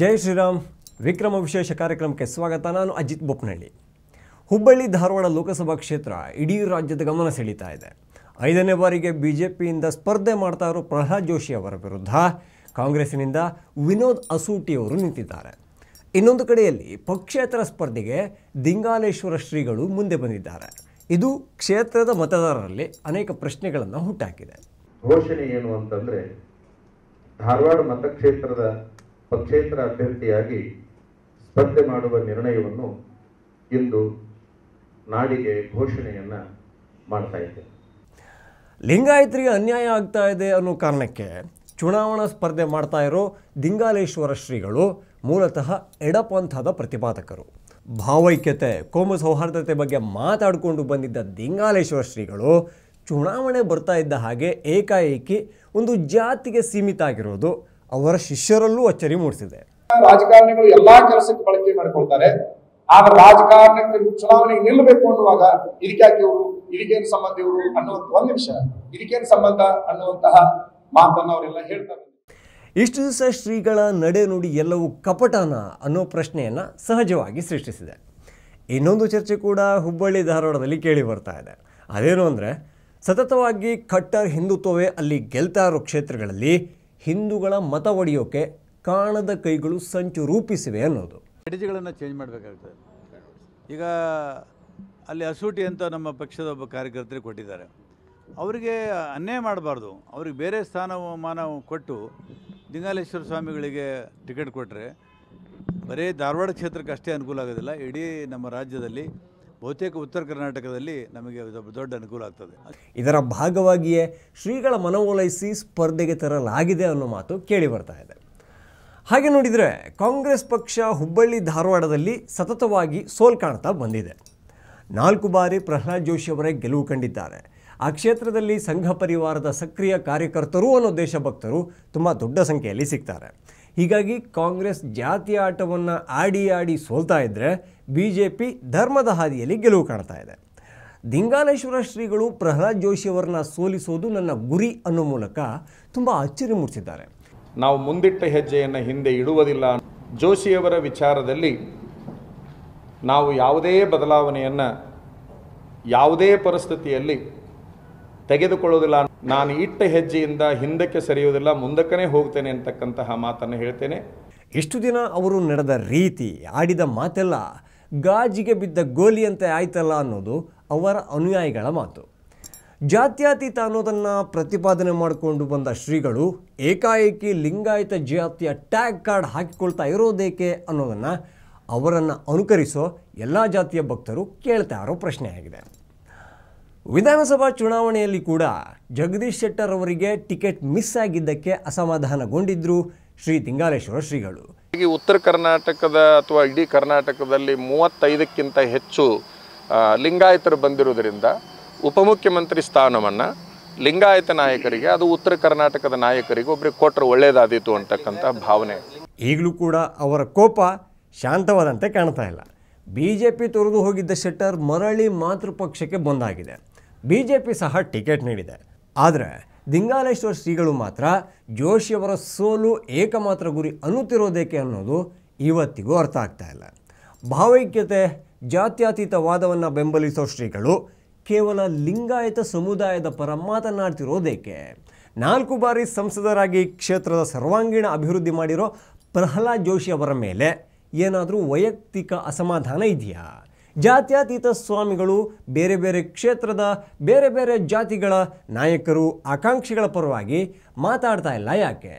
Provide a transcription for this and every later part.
ಜೈ ಶ್ರೀರಾಮ್ ವಿಕ್ರಮ ವಿಶೇಷ ಕಾರ್ಯಕ್ರಮಕ್ಕೆ ಸ್ವಾಗತ ನಾನು ಅಜಿತ್ ಬೊಪ್ಪನಹಳ್ಳಿ ಹುಬ್ಬಳ್ಳಿ ಧಾರವಾಡ ಲೋಕಸಭಾ ಕ್ಷೇತ್ರ ಇಡೀ ರಾಜ್ಯದ ಗಮನ ಸೆಳೀತಾ ಇದೆ ಐದನೇ ಬಾರಿಗೆ ಬಿ ಜೆ ಪಿಯಿಂದ ಸ್ಪರ್ಧೆ ಮಾಡ್ತಾ ಇರೋ ಪ್ರಹ್ಲಾದ್ ಜೋಶಿ ಅವರ ವಿರುದ್ಧ ಕಾಂಗ್ರೆಸ್ಸಿನಿಂದ ವಿನೋದ್ ಅಸೂಟಿಯವರು ನಿಂತಿದ್ದಾರೆ ಇನ್ನೊಂದು ಕಡೆಯಲ್ಲಿ ಪಕ್ಷೇತರ ಸ್ಪರ್ಧೆಗೆ ದಿಂಗಾಲೇಶ್ವರ ಶ್ರೀಗಳು ಮುಂದೆ ಬಂದಿದ್ದಾರೆ ಇದು ಕ್ಷೇತ್ರದ ಮತದಾರರಲ್ಲಿ ಅನೇಕ ಪ್ರಶ್ನೆಗಳನ್ನು ಹುಟ್ಟಾಕಿದೆ ಘೋಷಣೆ ಏನು ಅಂತಂದರೆ ಧಾರವಾಡ ಮತಕ್ಷೇತ್ರದ ಪಕ್ಷೇತರ ಅಭ್ಯರ್ಥಿಯಾಗಿ ಸ್ಪರ್ಧೆ ಮಾಡುವ ನಿರ್ಣಯವನ್ನು ಇಂದು ನಾಡಿಗೆ ಘೋಷಣೆಯನ್ನ ಮಾಡ್ತಾ ಇದೆ ಲಿಂಗಾಯತರಿಗೆ ಅನ್ಯಾಯ ಆಗ್ತಾ ಇದೆ ಅನ್ನೋ ಕಾರಣಕ್ಕೆ ಚುನಾವಣಾ ಸ್ಪರ್ಧೆ ಮಾಡ್ತಾ ಇರೋ ದಿಂಗಾಲೇಶ್ವರ ಶ್ರೀಗಳು ಮೂಲತಃ ಎಡಪಂಥದ ಪ್ರತಿಪಾದಕರು ಭಾವೈಕ್ಯತೆ ಕೋಮು ಸೌಹಾರ್ದತೆ ಬಗ್ಗೆ ಮಾತಾಡಿಕೊಂಡು ಬಂದಿದ್ದ ದಿಂಗಾಲೇಶ್ವರ ಶ್ರೀಗಳು ಚುನಾವಣೆ ಬರ್ತಾ ಇದ್ದ ಹಾಗೆ ಏಕಾಏಕಿ ಒಂದು ಜಾತಿಗೆ ಸೀಮಿತ ಆಗಿರೋದು ಅವರ ಶಿಷ್ಯರಲ್ಲೂ ಅಚ್ಚರಿ ಮೂಡಿಸಿದೆ ರಾಜಕಾರಣಿಗಳು ಎಲ್ಲಾ ಕೆಲಸಕ್ಕೆ ಬಳಕೆ ಮಾಡಿಕೊಳ್ತಾರೆ ಆದ್ರೆ ರಾಜಕಾರಣಕ್ಕೆ ಚುನಾವಣೆಗೆ ನಿಲ್ಲಬೇಕು ಅನ್ನುವಾಗ ಇದಕ್ಕೆ ಇವರು ಇದಕ್ಕೇನು ಸಂಬಂಧ ಇವರು ಅನ್ನುವಂತ ಒಂದು ನಿಮಿಷ ಇದಕ್ಕೇನು ಸಂಬಂಧ ಅನ್ನುವಂತಹ ಮಾತನ್ನು ಅವರೆಲ್ಲ ಹೇಳ್ತಾರೆ ಇಷ್ಟು ದಿವಸ ಶ್ರೀಗಳ ನಡೆನುಡಿ ಎಲ್ಲವೂ ಕಪಟನ ಅನ್ನೋ ಪ್ರಶ್ನೆಯನ್ನು ಸಹಜವಾಗಿ ಸೃಷ್ಟಿಸಿದೆ ಇನ್ನೊಂದು ಚರ್ಚೆ ಕೂಡ ಹುಬ್ಬಳ್ಳಿ ಧಾರವಾಡದಲ್ಲಿ ಕೇಳಿ ಬರ್ತಾ ಇದೆ ಅದೇನು ಅಂದರೆ ಸತತವಾಗಿ ಕಟ್ಟರ್ ಹಿಂದುತ್ವವೇ ಅಲ್ಲಿ ಗೆಲ್ತಾ ಇರೋ ಕ್ಷೇತ್ರಗಳಲ್ಲಿ ಹಿಂದೂಗಳ ಮತ ಒಡೆಯೋಕೆ ಕಾಣದ ಕೈಗಳು ಸಂಚು ರೂಪಿಸಿವೆ ಅನ್ನೋದು ಸ್ಟ್ರಾಟಜಿಗಳನ್ನು ಚೇಂಜ್ ಮಾಡಬೇಕಾಗ್ತದೆ ಈಗ ಅಲ್ಲಿ ಅಸೂಟಿ ಅಂತ ನಮ್ಮ ಪಕ್ಷದ ಒಬ್ಬ ಕಾರ್ಯಕರ್ತರಿಗೆ ಕೊಟ್ಟಿದ್ದಾರೆ ಅವರಿಗೆ ಅನ್ಯಾಯ ಮಾಡಬಾರ್ದು ಅವ್ರಿಗೆ ಬೇರೆ ಸ್ಥಾನಮಾನ ಕೊಟ್ಟು ಲಿಂಗಾಲೇಶ್ವರ ಸ್ವಾಮಿಗಳಿಗೆ ಟಿಕೆಟ್ ಕೊಟ್ಟರೆ ಬರೀ ಧಾರವಾಡ ಕ್ಷೇತ್ರಕ್ಕೆ ಅಷ್ಟೇ ಅನುಕೂಲ ಆಗೋದಿಲ್ಲ ಇಡೀ ನಮ್ಮ ರಾಜ್ಯದಲ್ಲಿ ಬಹುತೇಕ ಉತ್ತರ ಕರ್ನಾಟಕದಲ್ಲಿ ನಮಗೆ ದೊಡ್ಡ ಅನುಕೂಲ ಆಗ್ತದೆ ಇದರ ಭಾಗವಾಗಿಯೇ ಶ್ರೀಗಳ ಮನವೊಲೈಸಿ ಸ್ಪರ್ಧೆಗೆ ತರಲಾಗಿದೆ ಅನ್ನೋ ಮಾತು ಕೇಳಿ ಬರ್ತಾ ಇದೆ ಹಾಗೆ ನೋಡಿದರೆ ಕಾಂಗ್ರೆಸ್ ಪಕ್ಷ ಹುಬ್ಬಳ್ಳಿ ಧಾರವಾಡದಲ್ಲಿ ಸತತವಾಗಿ ಸೋಲ್ ಕಾಣ್ತಾ ಬಂದಿದೆ ನಾಲ್ಕು ಬಾರಿ ಪ್ರಹ್ಲಾದ್ ಜೋಶಿ ಅವರೇ ಗೆಲುವು ಕಂಡಿದ್ದಾರೆ ಆ ಕ್ಷೇತ್ರದಲ್ಲಿ ಸಂಘ ಪರಿವಾರದ ಸಕ್ರಿಯ ಕಾರ್ಯಕರ್ತರು ಅನ್ನೋ ದೇಶಭಕ್ತರು ತುಂಬ ದೊಡ್ಡ ಸಂಖ್ಯೆಯಲ್ಲಿ ಸಿಗ್ತಾರೆ ಹೀಗಾಗಿ ಕಾಂಗ್ರೆಸ್ ಜಾತಿ ಆಟವನ್ನು ಆಡಿ ಆಡಿ ಸೋಲ್ತಾ ಇದ್ದರೆ ಬಿ ಜೆ ಪಿ ಧರ್ಮದ ಹಾದಿಯಲ್ಲಿ ಗೆಲುವು ಕಾಣ್ತಾ ಇದೆ ದಿಂಗಾನೇಶ್ವರ ಶ್ರೀಗಳು ಪ್ರಹ್ಲಾದ್ ಜೋಶಿಯವರನ್ನ ಸೋಲಿಸೋದು ನನ್ನ ಗುರಿ ಅನ್ನೋ ಮೂಲಕ ತುಂಬ ಅಚ್ಚರಿ ಮೂಡಿಸಿದ್ದಾರೆ ನಾವು ಮುಂದಿಟ್ಟ ಹೆಜ್ಜೆಯನ್ನು ಹಿಂದೆ ಇಡುವುದಿಲ್ಲ ಜೋಶಿಯವರ ವಿಚಾರದಲ್ಲಿ ನಾವು ಯಾವುದೇ ಬದಲಾವಣೆಯನ್ನು ಯಾವುದೇ ಪರಿಸ್ಥಿತಿಯಲ್ಲಿ ತೆಗೆದುಕೊಳ್ಳೋದಿಲ್ಲ ನಾನು ಇಟ್ಟ ಹೆಜ್ಜೆಯಿಂದ ಹಿಂದಕ್ಕೆ ಸರಿಯೋದಿಲ್ಲ ಮುಂದಕ್ಕನೇ ಹೋಗ್ತೇನೆ ಅಂತಕ್ಕಂತಹ ಮಾತನ್ನು ಹೇಳ್ತೇನೆ ಇಷ್ಟು ದಿನ ಅವರು ನಡೆದ ರೀತಿ ಆಡಿದ ಮಾತೆಲ್ಲ ಗಾಜಿಗೆ ಬಿದ್ದ ಗೋಲಿಯಂತೆ ಆಯ್ತಲ್ಲ ಅನ್ನೋದು ಅವರ ಅನುಯಾಯಿಗಳ ಮಾತು ಜಾತ್ಯತೀತ ಅನ್ನೋದನ್ನು ಪ್ರತಿಪಾದನೆ ಮಾಡಿಕೊಂಡು ಬಂದ ಶ್ರೀಗಳು ಏಕಾಏಕಿ ಲಿಂಗಾಯತ ಜಾತಿಯ ಟ್ಯಾಗ್ ಕಾರ್ಡ್ ಹಾಕಿಕೊಳ್ತಾ ಇರೋದೇಕೆ ಅನ್ನೋದನ್ನು ಅವರನ್ನು ಅನುಕರಿಸೋ ಎಲ್ಲ ಜಾತಿಯ ಭಕ್ತರು ಕೇಳ್ತಾ ಇರೋ ಪ್ರಶ್ನೆ ಆಗಿದೆ ವಿಧಾನಸಭಾ ಚುನಾವಣೆಯಲ್ಲಿ ಕೂಡ ಜಗದೀಶ್ ಶೆಟ್ಟರ್ ಅವರಿಗೆ ಟಿಕೆಟ್ ಮಿಸ್ ಆಗಿದ್ದಕ್ಕೆ ಅಸಮಾಧಾನಗೊಂಡಿದ್ರು ಶ್ರೀ ತಿಂಗಾಲೇಶ್ವರ ಶ್ರೀಗಳು ಈ ಉತ್ತರ ಕರ್ನಾಟಕದ ಅಥವಾ ಇಡೀ ಕರ್ನಾಟಕದಲ್ಲಿ ಮೂವತ್ತೈದಕ್ಕಿಂತ ಹೆಚ್ಚು ಲಿಂಗಾಯತರು ಬಂದಿರುವುದರಿಂದ ಉಪಮುಖ್ಯಮಂತ್ರಿ ಸ್ಥಾನವನ್ನು ಲಿಂಗಾಯತ ನಾಯಕರಿಗೆ ಅದು ಉತ್ತರ ಕರ್ನಾಟಕದ ನಾಯಕರಿಗೆ ಒಬ್ಬರಿಗೆ ಕೊಟ್ಟರೆ ಒಳ್ಳೆಯದಾದೀತು ಅಂತಕ್ಕಂಥ ಭಾವನೆ ಈಗಲೂ ಕೂಡ ಅವರ ಕೋಪ ಶಾಂತವಾದಂತೆ ಕಾಣ್ತಾ ಇಲ್ಲ ಬಿ ಜೆ ಪಿ ತೊರೆದು ಹೋಗಿದ್ದ ಶೆಟ್ಟರ್ ಮರಳಿ ಮಾತೃಪಕ್ಷಕ್ಕೆ ಬಂದಾಗಿದೆ ಬಿ ಜೆ ಪಿ ಸಹ ಟಿಕೆಟ್ ನೀಡಿದೆ ಆದರೆ ದಿಂಗಾಲೇಶ್ವರ ಶ್ರೀಗಳು ಮಾತ್ರ ಜೋಶಿಯವರ ಸೋಲು ಏಕಮಾತ್ರ ಗುರಿ ಅನ್ನುತ್ತಿರೋದೇಕೆ ಅನ್ನೋದು ಇವತ್ತಿಗೂ ಅರ್ಥ ಆಗ್ತಾ ಇಲ್ಲ ಭಾವೈಕ್ಯತೆ ವಾದವನ್ನು ಬೆಂಬಲಿಸೋ ಶ್ರೀಗಳು ಕೇವಲ ಲಿಂಗಾಯತ ಸಮುದಾಯದ ಪರ ಮಾತನಾಡ್ತಿರೋದೇಕೆ ನಾಲ್ಕು ಬಾರಿ ಸಂಸದರಾಗಿ ಕ್ಷೇತ್ರದ ಸರ್ವಾಂಗೀಣ ಅಭಿವೃದ್ಧಿ ಮಾಡಿರೋ ಪ್ರಹ್ಲಾದ್ ಜೋಶಿ ಅವರ ಮೇಲೆ ಏನಾದರೂ ವೈಯಕ್ತಿಕ ಅಸಮಾಧಾನ ಇದೆಯಾ ಜಾತ್ಯತೀತ ಸ್ವಾಮಿಗಳು ಬೇರೆ ಬೇರೆ ಕ್ಷೇತ್ರದ ಬೇರೆ ಬೇರೆ ಜಾತಿಗಳ ನಾಯಕರು ಆಕಾಂಕ್ಷಿಗಳ ಪರವಾಗಿ ಮಾತಾಡ್ತಾ ಇಲ್ಲ ಯಾಕೆ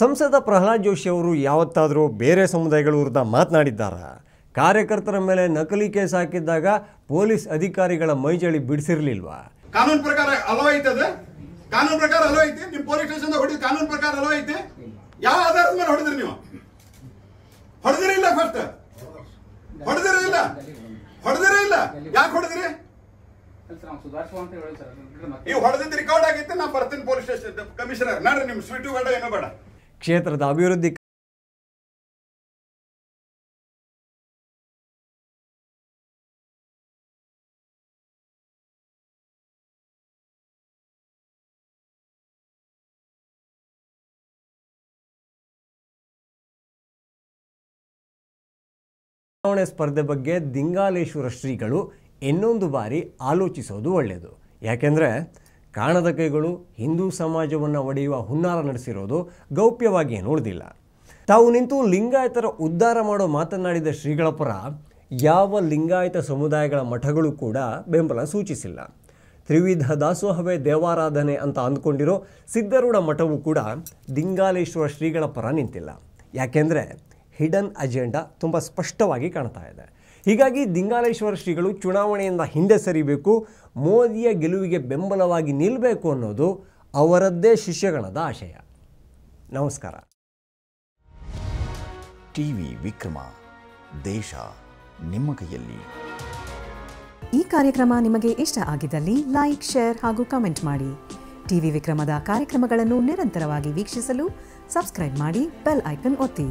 ಸಂಸದ ಪ್ರಹ್ಲಾದ್ ಜೋಶಿ ಅವರು ಯಾವತ್ತಾದರೂ ಬೇರೆ ಸಮುದಾಯಗಳ ವಿರುದ್ಧ ಮಾತನಾಡಿದ್ದಾರಾ ಕಾರ್ಯಕರ್ತರ ಮೇಲೆ ನಕಲಿ ಕೇಸ್ ಹಾಕಿದ್ದಾಗ ಪೊಲೀಸ್ ಅಧಿಕಾರಿಗಳ ಮೈಜಳಿ ಬಿಡಿಸಿರ್ಲಿಲ್ವಾ ಕಾನೂನು ಪ್ರಕಾರ ಅಲೋ ಐತದೆ ಕಾನೂನು ಪ್ರಕಾರ ಅಲೋ ಐತೆ ನಿಮ್ ಪೊಲೀಸ್ ಸ್ಟೇಷನ್ ಹೊಡಿದ ಕಾನೂನು ಪ್ರಕಾರ ಅಲೋ ಐತೆ ಯಾವ ಆಧಾರದ ಮೇಲೆ ಹೊಡೆದ್ರಿ ನೀವು ಹೊಡೆದಿರಿಲ್ಲ ಫಸ್ಟ್ ಹೊಡೆದಿರಲಿಲ್ಲ ಇಲ್ಲ ಯಾಕೆ ಹೊಡೆದ್ರಿ ನೀವು ಹೊಡೆದಿದ್ದು ರೆಕಾರ್ಡ್ ಆಗಿತ್ತು ನಾನು ಬರ್ತೀನಿ ಪೊಲೀಸ್ ಸ್ಟೇಷನ್ ಕಮಿಷನರ್ ನಾನು ನಿಮ್ ಸ್ವೀಟು ಬೇಡ ಏನೋ ಬೇಡ ಕ್ಷೇತ್ರದ ಅಭಿವೃದ್ಧಿ ಚುನಾವಣೆ ಸ್ಪರ್ಧೆ ಬಗ್ಗೆ ದಿಂಗಾಲೇಶ್ವರ ಶ್ರೀಗಳು ಇನ್ನೊಂದು ಬಾರಿ ಆಲೋಚಿಸೋದು ಒಳ್ಳೆಯದು ಯಾಕೆಂದರೆ ಕಾಣದ ಕೈಗಳು ಹಿಂದೂ ಸಮಾಜವನ್ನು ಒಡೆಯುವ ಹುನ್ನಾರ ನಡೆಸಿರೋದು ಗೌಪ್ಯವಾಗಿ ನೋಡಿದಿಲ್ಲ ತಾವು ನಿಂತು ಲಿಂಗಾಯತರ ಉದ್ಧಾರ ಮಾಡೋ ಮಾತನಾಡಿದ ಶ್ರೀಗಳ ಪರ ಯಾವ ಲಿಂಗಾಯತ ಸಮುದಾಯಗಳ ಮಠಗಳು ಕೂಡ ಬೆಂಬಲ ಸೂಚಿಸಿಲ್ಲ ತ್ರಿವಿಧ ದಾಸೋಹವೇ ದೇವಾರಾಧನೆ ಅಂತ ಅಂದ್ಕೊಂಡಿರೋ ಸಿದ್ಧರೂಢ ಮಠವು ಕೂಡ ದಿಂಗಾಲೇಶ್ವರ ಶ್ರೀಗಳ ಪರ ನಿಂತಿಲ್ಲ ಯಾಕೆಂದರೆ ಹಿಡನ್ ಅಜೆಂಡಾ ತುಂಬ ಸ್ಪಷ್ಟವಾಗಿ ಕಾಣ್ತಾ ಇದೆ ಹೀಗಾಗಿ ದಿಂಗಾಲೇಶ್ವರ ಶ್ರೀಗಳು ಚುನಾವಣೆಯಿಂದ ಹಿಂದೆ ಸರಿಬೇಕು ಮೋದಿಯ ಗೆಲುವಿಗೆ ಬೆಂಬಲವಾಗಿ ನಿಲ್ಲಬೇಕು ಅನ್ನೋದು ಅವರದ್ದೇ ಶಿಷ್ಯಗಳದ ಆಶಯ ನಮಸ್ಕಾರ ಟಿವಿ ವಿಕ್ರಮ ದೇಶ ನಿಮ್ಮ ಕೈಯಲ್ಲಿ ಈ ಕಾರ್ಯಕ್ರಮ ನಿಮಗೆ ಇಷ್ಟ ಆಗಿದ್ದಲ್ಲಿ ಲೈಕ್ ಶೇರ್ ಹಾಗೂ ಕಮೆಂಟ್ ಮಾಡಿ ಟಿವಿ ವಿಕ್ರಮದ ಕಾರ್ಯಕ್ರಮಗಳನ್ನು ನಿರಂತರವಾಗಿ ವೀಕ್ಷಿಸಲು ಸಬ್ಸ್ಕ್ರೈಬ್ ಮಾಡಿ ಬೆಲ್ ಐಕನ್ ಒತ್ತಿ